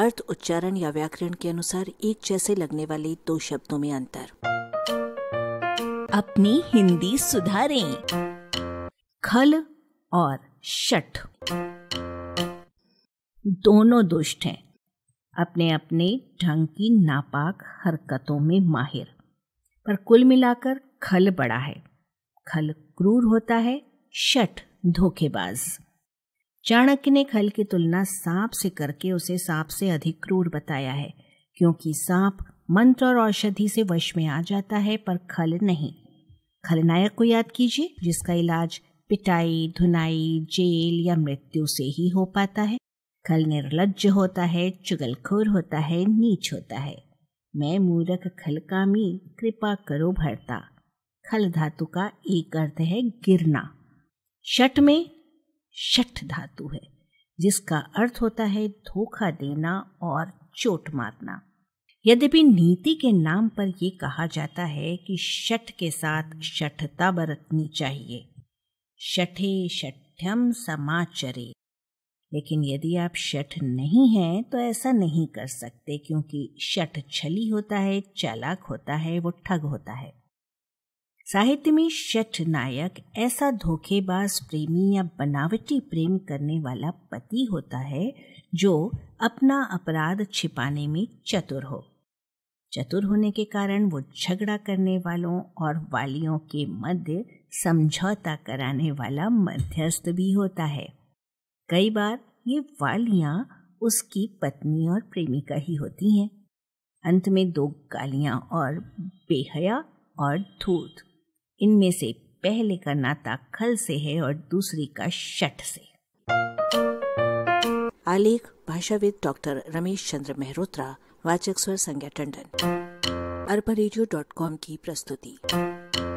अर्थ उच्चारण या व्याकरण के अनुसार एक जैसे लगने वाले दो शब्दों में अंतर अपनी हिंदी सुधारें खल और शठ दोनों दुष्ट हैं अपने अपने ढंग की नापाक हरकतों में माहिर पर कुल मिलाकर खल बड़ा है खल क्रूर होता है शठ धोखेबाज चाणक्य ने खल की तुलना सांप से करके उसे सांप से अधिक क्रूर बताया है क्योंकि सांप मंत्र और औषधि से वश में आ जाता है पर खल नहीं खलनायक को याद कीजिए जिसका इलाज पिटाई धुनाई जेल या मृत्यु से ही हो पाता है खल निर्लज होता है चुगलखोर होता है नीच होता है मैं मूरख खल कामी कृपा करो भरता खल धातु का एक अर्थ है गिरना शट में शठ धातु है जिसका अर्थ होता है धोखा देना और चोट मारना यद्यपि नीति के नाम पर यह कहा जाता है कि शठ के साथ शठता बरतनी चाहिए शठे शठ्यम समाचरे लेकिन यदि आप शठ नहीं हैं तो ऐसा नहीं कर सकते क्योंकि शठ छली होता है चालाक होता है वो ठग होता है साहित्य में शठ नायक ऐसा धोखेबाज प्रेमी या बनावटी प्रेम करने वाला पति होता है जो अपना अपराध छिपाने में चतुर हो चतुर होने के कारण वो झगड़ा करने वालों और वालियों के मध्य समझौता कराने वाला मध्यस्थ भी होता है कई बार ये वालियाँ उसकी पत्नी और प्रेमिका ही होती हैं अंत में दो गालियाँ और बेहया और धूत इनमें से पहले का नाता खल से है और दूसरी का शठ से आलेख भाषाविद डॉक्टर रमेश चंद्र मेहरोत्रा वाचक स्वर संज्ञा टंडन अरबा की प्रस्तुति